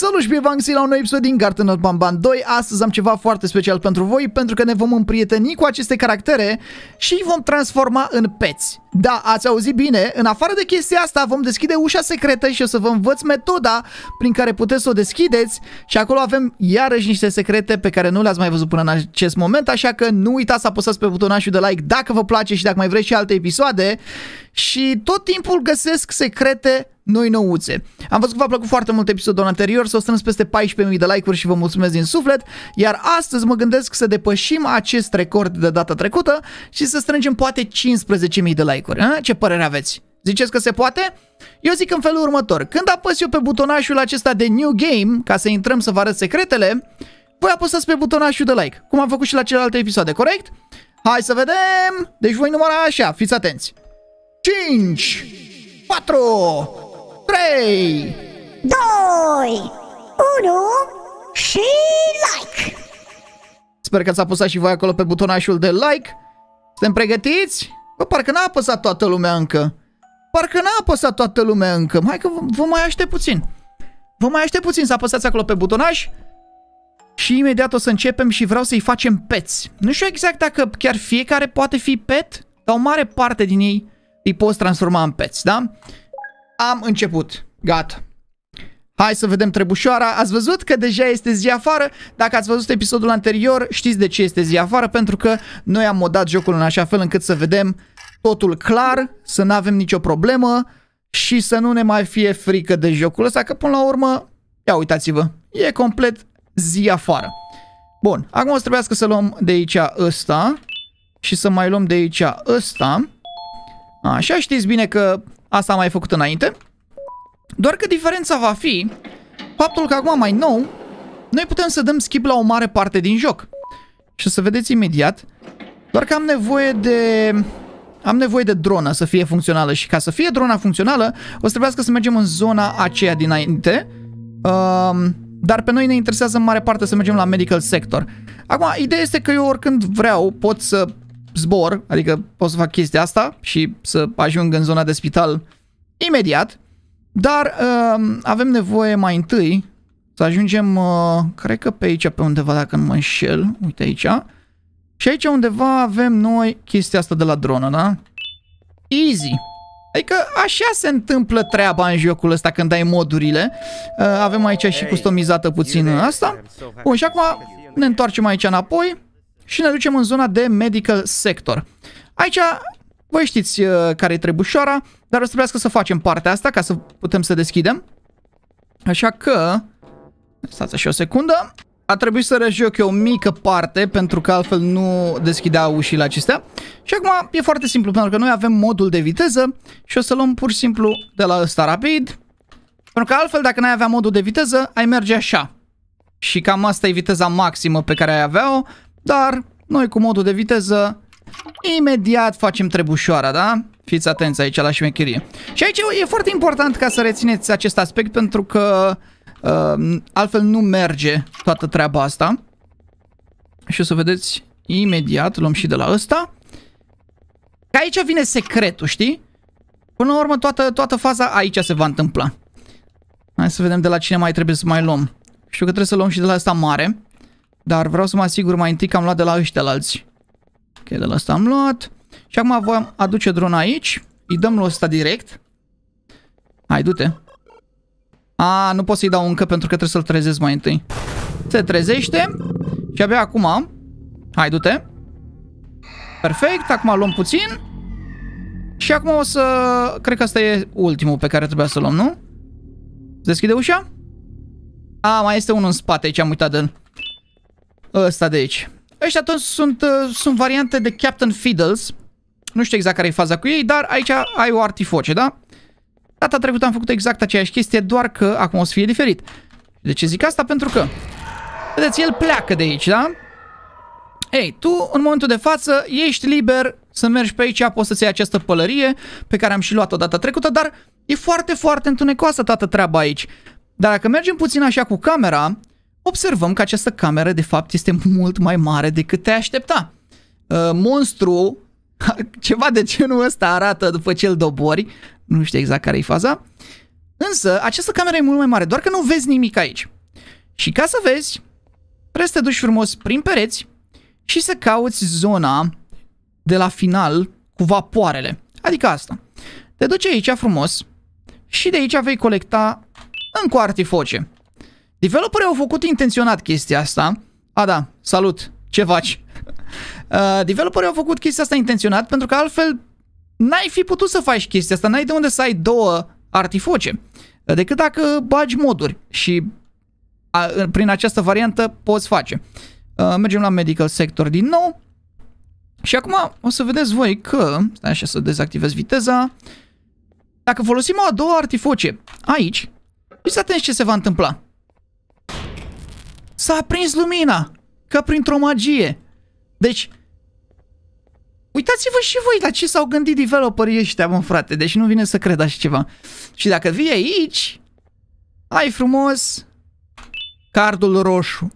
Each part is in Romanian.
Salut și bine v-am găsit la un nou episod din Garten of Bamban 2 Astăzi am ceva foarte special pentru voi Pentru că ne vom împrieteni cu aceste caractere Și îi vom transforma în peți Da, ați auzit bine În afară de chestia asta vom deschide ușa secretă Și o să vă învăț metoda prin care puteți să o deschideți Și acolo avem iarăși niște secrete pe care nu le-ați mai văzut până în acest moment Așa că nu uitați să apăsați pe butonașul de like Dacă vă place și dacă mai vreți și alte episoade Și tot timpul găsesc secrete noi nouțe. Am văzut că v-a plăcut foarte mult episodul anterior, s-au strâns peste 14.000 de like-uri și vă mulțumesc din suflet, iar astăzi mă gândesc să depășim acest record de data trecută și să strângem poate 15.000 de like-uri. Ce părere aveți? Ziceți că se poate? Eu zic în felul următor, când apăs eu pe butonașul acesta de New Game, ca să intrăm să vă arăt secretele, voi apăsați pe butonașul de like, cum am făcut și la celelalte episoade, corect? Hai să vedem! Deci voi număra așa, fiți atenți! 5 4 3, 2, 1 și like! Sper că ați apăsat și voi acolo pe butonașul de like. Suntem pregătiți? Bă, parcă n-a apăsat toată lumea încă. Parcă n-a apăsat toată lumea încă. Hai că vă, mai aștept puțin. Vă mai aștept puțin să apăsați acolo pe butonaș. Și imediat o să începem și vreau să-i facem peți. Nu știu exact dacă chiar fiecare poate fi pet, dar o mare parte din ei îi poți transforma în peți, da? am început. Gata. Hai să vedem trebușoara. Ați văzut că deja este zi afară? Dacă ați văzut episodul anterior, știți de ce este zi afară, pentru că noi am modat jocul în așa fel încât să vedem totul clar, să nu avem nicio problemă și să nu ne mai fie frică de jocul ăsta, că până la urmă, ia uitați-vă, e complet zi afară. Bun, acum o să trebuiască să luăm de aici ăsta și să mai luăm de aici ăsta. Așa știți bine că Asta am mai făcut înainte. Doar că diferența va fi faptul că acum mai nou, noi putem să dăm skip la o mare parte din joc. Și o să vedeți imediat. Doar că am nevoie de... Am nevoie de dronă să fie funcțională și ca să fie drona funcțională, o să trebuiască să mergem în zona aceea dinainte. Um, dar pe noi ne interesează în mare parte să mergem la medical sector. Acum, ideea este că eu oricând vreau pot să zbor, adică pot să fac chestia asta și să ajung în zona de spital imediat, dar uh, avem nevoie mai întâi să ajungem, uh, cred că pe aici, pe undeva, dacă nu mă înșel, uite aici, și aici undeva avem noi chestia asta de la dronă, da? Easy! Adică așa se întâmplă treaba în jocul ăsta când ai modurile. Uh, avem aici și customizată puțin asta. Bun, și acum ne întoarcem aici înapoi și ne ducem în zona de medical sector. Aici voi știți uh, care e trebușoara, dar o să trebuiască să facem partea asta ca să putem să deschidem. Așa că... Stați și o secundă. A trebuit să rejoc eu o mică parte pentru că altfel nu deschidea ușile acestea. Și acum e foarte simplu pentru că noi avem modul de viteză și o să luăm pur și simplu de la ăsta rapid. Pentru că altfel dacă n-ai avea modul de viteză ai merge așa. Și cam asta e viteza maximă pe care ai avea-o dar noi cu modul de viteză imediat facem trebușoara, da? Fiți atenți aici la șmecherie. Și aici e foarte important ca să rețineți acest aspect pentru că uh, altfel nu merge toată treaba asta. Și o să vedeți imediat, luăm și de la ăsta. Că aici vine secretul, știi? Până la urmă toată, toată faza aici se va întâmpla. Hai să vedem de la cine mai trebuie să mai luăm. Știu că trebuie să luăm și de la asta mare. Dar vreau să mă asigur mai întâi că am luat de la ăștia la alții. Ok, de la asta am luat. Și acum voi aduce drona aici. Îi dăm lui ăsta direct. Hai, du-te. A, nu pot să-i dau încă pentru că trebuie să-l trezesc mai întâi. Se trezește. Și abia acum... Hai, du-te. Perfect, acum luăm puțin. Și acum o să... Cred că asta e ultimul pe care trebuia să-l luăm, nu? Deschide ușa? A, mai este unul în spate aici, am uitat de -l. Ăsta de aici. Ăștia atunci sunt, uh, sunt variante de Captain Fiddles. Nu știu exact care e faza cu ei, dar aici ai o artifoce, da? Data trecută am făcut exact aceeași chestie, doar că acum o să fie diferit. De ce zic asta? Pentru că... Vedeți, el pleacă de aici, da? Ei, tu în momentul de față ești liber să mergi pe aici, poți să-ți iei această pălărie pe care am și luat-o data trecută, dar e foarte, foarte întunecoasă toată treaba aici. Dar dacă mergem puțin așa cu camera, observăm că această cameră de fapt este mult mai mare decât te aștepta. Uh, monstru, ceva de genul ăsta arată după ce îl dobori, nu știu exact care e faza, însă această cameră e mult mai mare, doar că nu vezi nimic aici. Și ca să vezi, trebuie să te duci frumos prin pereți și să cauți zona de la final cu vapoarele. Adică asta. Te duci aici frumos și de aici vei colecta încă artifoce. Developerii au făcut intenționat chestia asta. A, da, salut, ce faci? Uh, developerii au făcut chestia asta intenționat pentru că altfel n-ai fi putut să faci chestia asta, n-ai de unde să ai două artifoce, decât dacă bagi moduri și a, prin această variantă poți face. Uh, mergem la medical sector din nou și acum o să vedeți voi că, stai așa să dezactivez viteza, dacă folosim o a doua artifoce aici, fiți atenți ce se va întâmpla. S-a aprins lumina, ca printr-o magie. Deci, uitați-vă și voi la ce s-au gândit developerii ăștia, mă frate, deci nu vine să cred așa ceva. Și dacă vii aici, ai frumos cardul roșu.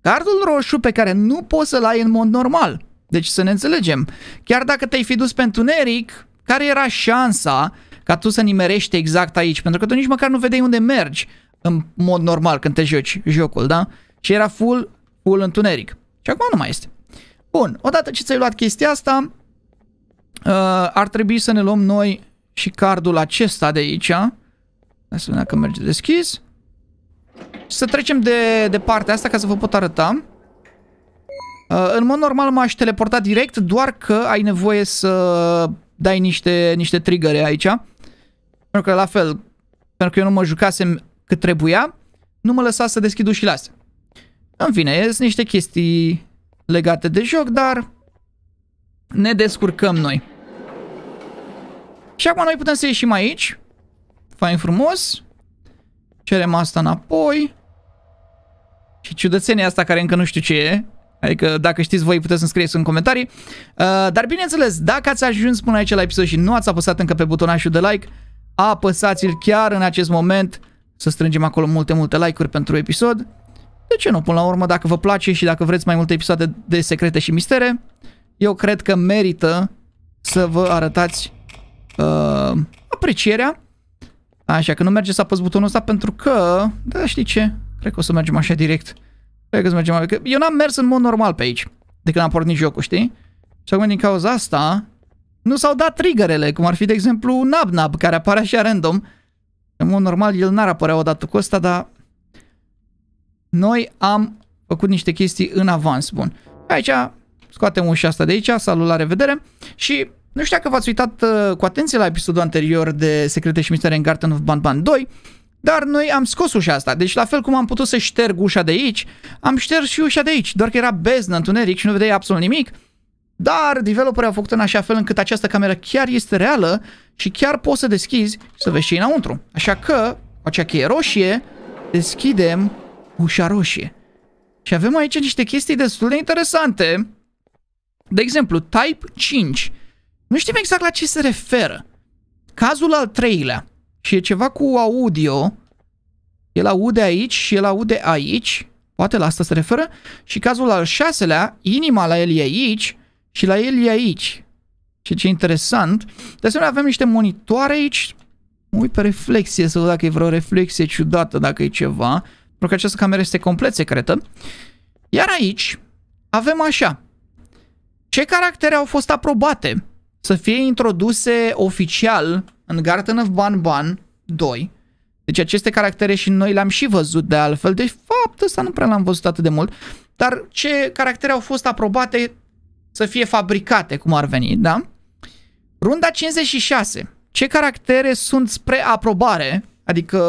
Cardul roșu pe care nu poți să-l ai în mod normal. Deci să ne înțelegem. Chiar dacă te-ai fi dus pe întuneric, care era șansa ca tu să nimerești exact aici? Pentru că tu nici măcar nu vedeai unde mergi în mod normal când te joci jocul, da? Și era full, full întuneric. Și acum nu mai este. Bun, odată ce ți-ai luat chestia asta, uh, ar trebui să ne luăm noi și cardul acesta de aici. Hai să vedem că merge deschis. să trecem de, de partea asta ca să vă pot arăta. Uh, în mod normal m-aș teleporta direct, doar că ai nevoie să dai niște, niște trigăre aici. Pentru că la fel, pentru că eu nu mă jucasem cât trebuia, nu mă lăsa să deschid ușile astea. În fine, sunt niște chestii legate de joc, dar ne descurcăm noi. Și acum noi putem să ieșim aici. Fain frumos. Cerem asta înapoi. Și ciudățenia asta care încă nu știu ce e. Adică dacă știți voi puteți să scrieți în comentarii. Uh, dar bineînțeles, dacă ați ajuns până aici la episod și nu ați apăsat încă pe butonașul de like, apăsați-l chiar în acest moment. Să strângem acolo multe, multe like-uri pentru episod de ce nu? Până la urmă, dacă vă place și dacă vreți mai multe episoade de secrete și mistere, eu cred că merită să vă arătați uh, aprecierea. Așa că nu merge să apăs butonul ăsta pentru că, da, știi ce? Cred că o să mergem așa direct. Cred că o să mergem așa. Eu n-am mers în mod normal pe aici, de când am pornit jocul, știi? Și acum din cauza asta, nu s-au dat triggerele, cum ar fi, de exemplu, Nab Nab, care apare așa random. În mod normal, el n-ar apărea odată cu ăsta, dar noi am făcut niște chestii în avans. Bun. Aici scoatem ușa asta de aici, salut, la revedere și nu știu dacă v-ați uitat uh, cu atenție la episodul anterior de Secrete și Mistere în Garten of Band 2, dar noi am scos ușa asta, deci la fel cum am putut să șterg ușa de aici, am șters și ușa de aici, doar că era beznă, întuneric și nu vedeai absolut nimic, dar developerii au făcut în așa fel încât această cameră chiar este reală și chiar poți să deschizi și să vezi și înăuntru. Așa că, cu acea cheie roșie, deschidem ușa roșie. Și avem aici niște chestii destul de interesante. De exemplu, Type 5. Nu știm exact la ce se referă. Cazul al treilea. Și e ceva cu audio. El aude aici și el aude aici. Poate la asta se referă. Și cazul al șaselea, inima la el e aici și la el e aici. Și ce interesant. De asemenea, avem niște monitoare aici. Mă uit pe reflexie să văd dacă e vreo reflexie ciudată, dacă e ceva pentru că această cameră este complet secretă. Iar aici avem așa. Ce caractere au fost aprobate să fie introduse oficial în Garden of Ban Ban 2? Deci aceste caractere și noi le-am și văzut de altfel, de fapt ăsta nu prea l-am văzut atât de mult, dar ce caractere au fost aprobate să fie fabricate, cum ar veni, da? Runda 56. Ce caractere sunt spre aprobare, adică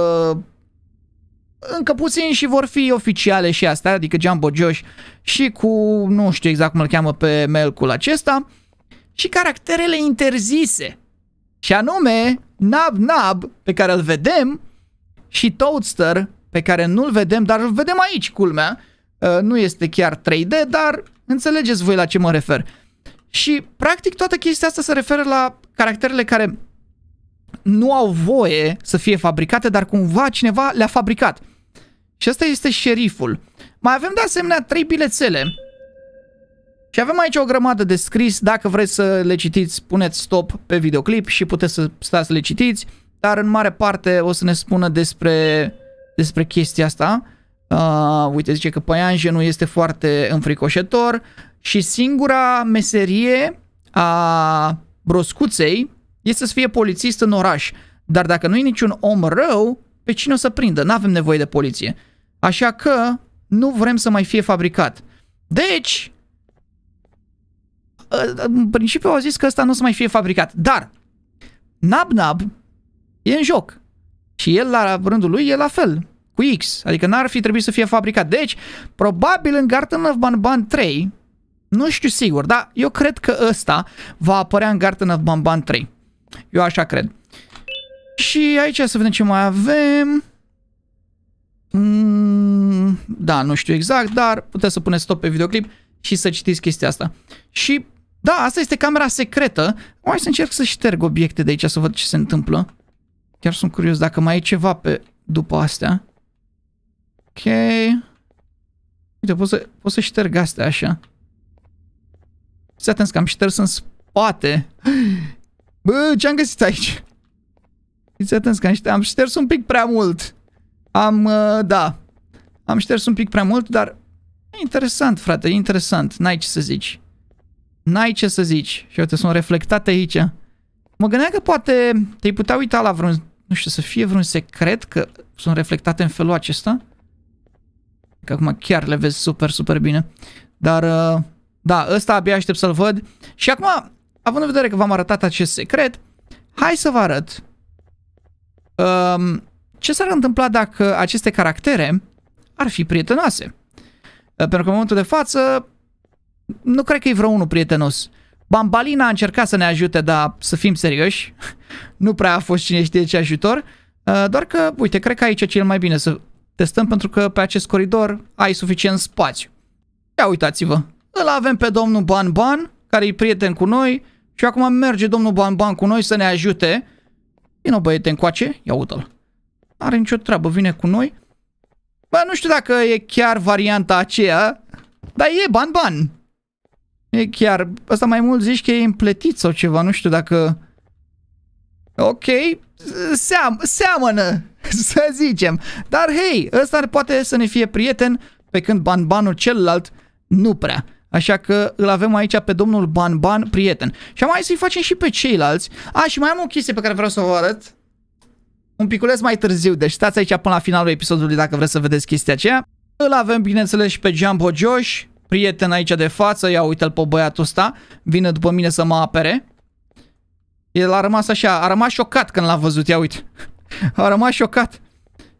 încă puțin și vor fi oficiale și astea, adică Jumbo Josh și cu, nu știu exact cum îl cheamă pe Melcul acesta, și caracterele interzise. Și anume, Nab Nab, pe care îl vedem, și Toadster, pe care nu-l vedem, dar îl vedem aici, culmea. Uh, nu este chiar 3D, dar înțelegeți voi la ce mă refer. Și, practic, toată chestia asta se referă la caracterele care nu au voie să fie fabricate, dar cumva cineva le-a fabricat. Și asta este șeriful. Mai avem de asemenea trei bilețele. Și avem aici o grămadă de scris, dacă vreți să le citiți, puneți stop pe videoclip și puteți să stați să le citiți, dar în mare parte o să ne spună despre, despre chestia asta. Uh, uite, zice că păianjenul este foarte înfricoșător și singura meserie a broscuței este să fie polițist în oraș. Dar dacă nu e niciun om rău, pe cine o să prindă? Nu avem nevoie de poliție. Așa că nu vrem să mai fie fabricat. Deci, ă, în principiu au zis că ăsta nu o să mai fie fabricat. Dar, Nabnab e în joc. Și el, la rândul lui, e la fel, cu X. Adică n-ar fi trebuit să fie fabricat. Deci, probabil în Garten of Banban 3, nu știu sigur, dar eu cred că ăsta va apărea în Garten of Banban 3. Eu așa cred. Și aici să vedem ce mai avem. Mm, da, nu știu exact, dar puteți să puneți stop pe videoclip și să citiți chestia asta. Și da, asta este camera secretă. O, hai să încerc să șterg obiecte de aici să văd ce se întâmplă. Chiar sunt curios dacă mai e ceva pe după astea. Ok. Uite, pot să, pot să șterg astea așa. Să atenți că am șters în spate. Bă, ce-am găsit aici? Fiți atenți că am șters un pic prea mult. Am, uh, da, am șters un pic prea mult, dar e interesant, frate, e interesant. N-ai ce să zici. N-ai ce să zici. Și uite, sunt reflectate aici. Mă gândeam că poate te-ai putea uita la vreun, nu știu, să fie vreun secret că sunt reflectate în felul acesta. Că acum chiar le vezi super, super bine. Dar, uh, da, ăsta abia aștept să-l văd. Și acum, având în vedere că v-am arătat acest secret, hai să vă arăt ce s-ar întâmpla dacă aceste caractere ar fi prietenoase? Pentru că în momentul de față nu cred că e vreo unul prietenos. Bambalina a încercat să ne ajute, dar să fim serioși, nu prea a fost cine știe ce ajutor, doar că, uite, cred că aici e cel mai bine să testăm pentru că pe acest coridor ai suficient spațiu. Ia uitați-vă, îl avem pe domnul Ban Ban, care e prieten cu noi și acum merge domnul Ban Ban cu noi să ne ajute Vino băiete încoace, ia uite-l. Are nicio treabă, vine cu noi. Bă, nu știu dacă e chiar varianta aceea, dar e ban-ban. E chiar, asta mai mult zici că e împletit sau ceva, nu știu dacă... Ok, Seam, seamănă, să zicem. Dar hei, ăsta poate să ne fie prieten, pe când ban-banul celălalt nu prea. Așa că îl avem aici pe domnul Ban Ban, prieten. Și am mai să-i facem și pe ceilalți. A, și mai am o chestie pe care vreau să o arăt. Un piculeț mai târziu, deci stați aici până la finalul episodului dacă vreți să vedeți chestia aceea. Îl avem, bineînțeles, și pe Jumbo Josh, prieten aici de față. Ia uite-l pe băiatul ăsta. Vine după mine să mă apere. El a rămas așa, a rămas șocat când l-a văzut, ia uite. A rămas șocat.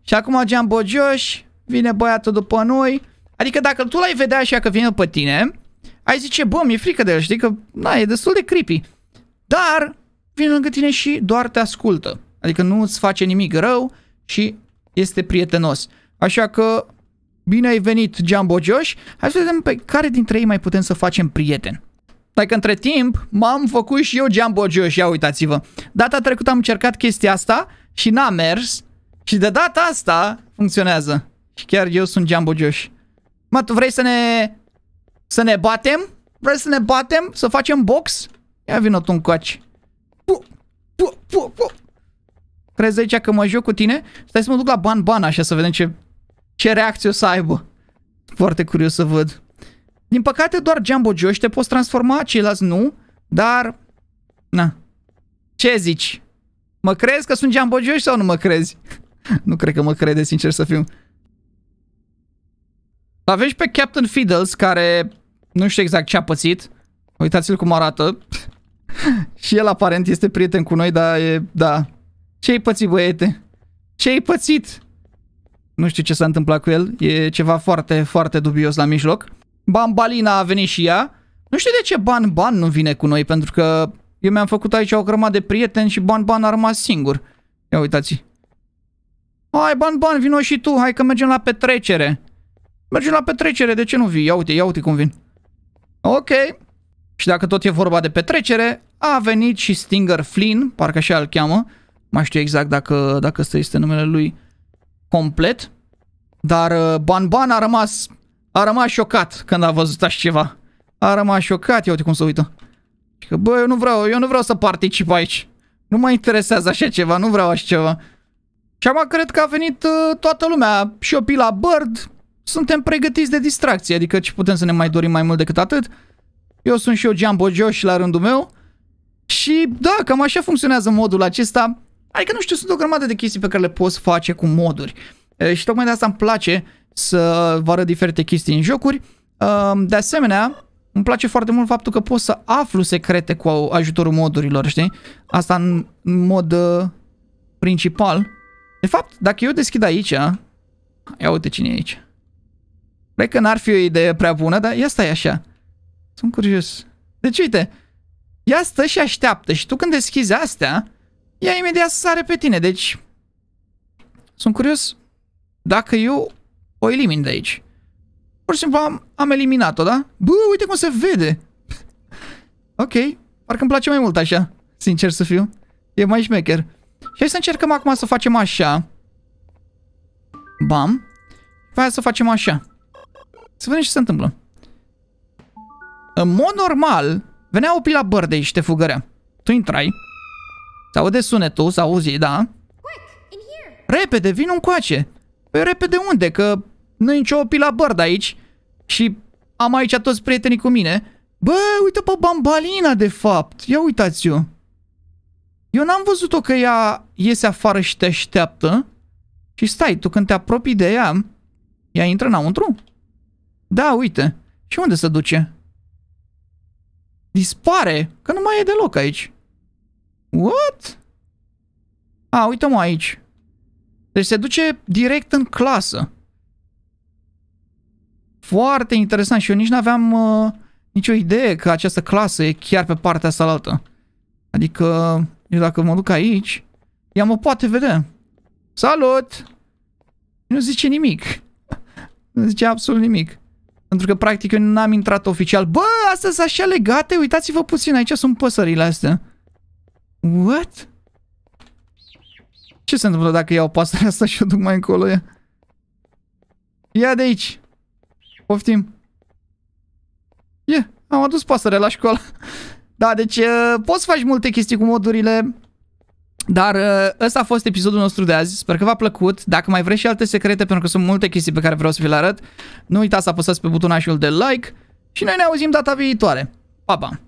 Și acum Jumbo Josh, vine băiatul după noi. Adică dacă tu l-ai vedea așa că vine pe tine, ai zice, bă, mi-e frică de el, știi că, na, e destul de creepy. Dar vine lângă tine și doar te ascultă. Adică nu îți face nimic rău și este prietenos. Așa că, bine ai venit, Jumbo Josh. Hai să vedem pe păi, care dintre ei mai putem să facem prieten. Dacă între timp m-am făcut și eu Jumbo Josh, ia uitați-vă. Data trecută am încercat chestia asta și n-a mers. Și de data asta funcționează. Și chiar eu sunt Jumbo Josh. Mă, tu vrei să ne să ne batem? Vrei să ne batem? Să facem box? Ia vină tu încoace. Pu, pu, pu, pu. Crezi aici că mă joc cu tine? Stai să mă duc la ban-ban așa să vedem ce, ce reacție o să aibă. Foarte curios să văd. Din păcate doar Jumbo Josh te poți transforma, ceilalți nu, dar... Na. Ce zici? Mă crezi că sunt Jumbo Josh sau nu mă crezi? nu cred că mă crede, sincer să fiu. Aveți pe Captain Fiddles, care nu știu exact ce a pățit. Uitați-l cum arată. și el aparent este prieten cu noi, dar e... Da. Ce-ai pățit, băiete? Ce-ai pățit? Nu știu ce s-a întâmplat cu el. E ceva foarte, foarte dubios la mijloc. Bambalina a venit și ea. Nu știu de ce Ban Ban nu vine cu noi, pentru că eu mi-am făcut aici o grămadă de prieteni și Ban Ban a rămas singur. Ia uitați. Hai, Ban Ban, vino și tu, hai că mergem la petrecere. Mergem la petrecere, de ce nu vii? Ia uite, ia uite cum vin. Ok. Și dacă tot e vorba de petrecere, a venit și Stinger Flynn, parcă așa îl cheamă. Mai știu exact dacă, dacă ăsta este numele lui complet. Dar uh, Ban Ban a rămas, a rămas șocat când a văzut așa ceva. A rămas șocat, ia uite cum se uită. Și că, bă, eu nu vreau, eu nu vreau să particip aici. Nu mă interesează așa ceva, nu vreau așa ceva. Și acum cred că a venit uh, toată lumea, și eu la Bird, suntem pregătiți de distracție, adică ce putem să ne mai dorim mai mult decât atât. Eu sunt și eu Josh la rândul meu și da, cam așa funcționează modul acesta. Adică nu știu, sunt o grămadă de chestii pe care le poți face cu moduri. E, și tocmai de asta îmi place să vă arăt diferite chestii în jocuri. De asemenea, îmi place foarte mult faptul că poți să aflu secrete cu ajutorul modurilor, știi? Asta în mod principal. De fapt, dacă eu deschid aici, ia uite cine e aici. Cred păi că n-ar fi o idee prea bună, dar ia stai așa. Sunt curios. Deci uite, ea stă și așteaptă și tu când deschizi astea, ea imediat sare pe tine. Deci, sunt curios dacă eu o elimin de aici. Pur și simplu am, am eliminat-o, da? Bă, uite cum se vede! ok, parcă îmi place mai mult așa, sincer să fiu. E mai șmecher. Și hai să încercăm acum să facem așa. Bam. Hai să facem așa. Să vedem ce se întâmplă. În mod normal, venea o pila bărdei și te fugărea. Tu intrai, se aude sunetul, se auzi, da? Repede, vin un coace. Păi repede unde, că nu e nicio pila bărd aici și am aici toți prietenii cu mine. Bă, uite pe bambalina, de fapt. Ia uitați-o. Eu n-am văzut-o că ea iese afară și te așteaptă. Și stai, tu când te apropii de ea, ea intră înăuntru? Da, uite. Și unde se duce? Dispare, că nu mai e deloc aici. What? A, uite-mă aici. Deci se duce direct în clasă. Foarte interesant și eu nici n-aveam uh, nicio idee că această clasă e chiar pe partea asta altă. Adică, eu dacă mă duc aici, ea mă poate vedea. Salut! Nu zice nimic. Nu zice absolut nimic. Pentru că practic eu n-am intrat oficial. Bă, astăzi așa legate, uitați-vă puțin, aici sunt păsările astea. What? Ce se întâmplă dacă iau pasărea asta și o duc mai încolo? Ia, ia de aici. Poftim. Ia, yeah, am adus pasărea la școală. Da, deci uh, poți să faci multe chestii cu modurile. Dar uh, ăsta a fost episodul nostru de azi, sper că v-a plăcut. Dacă mai vreți și alte secrete, pentru că sunt multe chestii pe care vreau să vi le arăt, nu uitați să apăsați pe butonașul de like și noi ne auzim data viitoare. Pa, pa!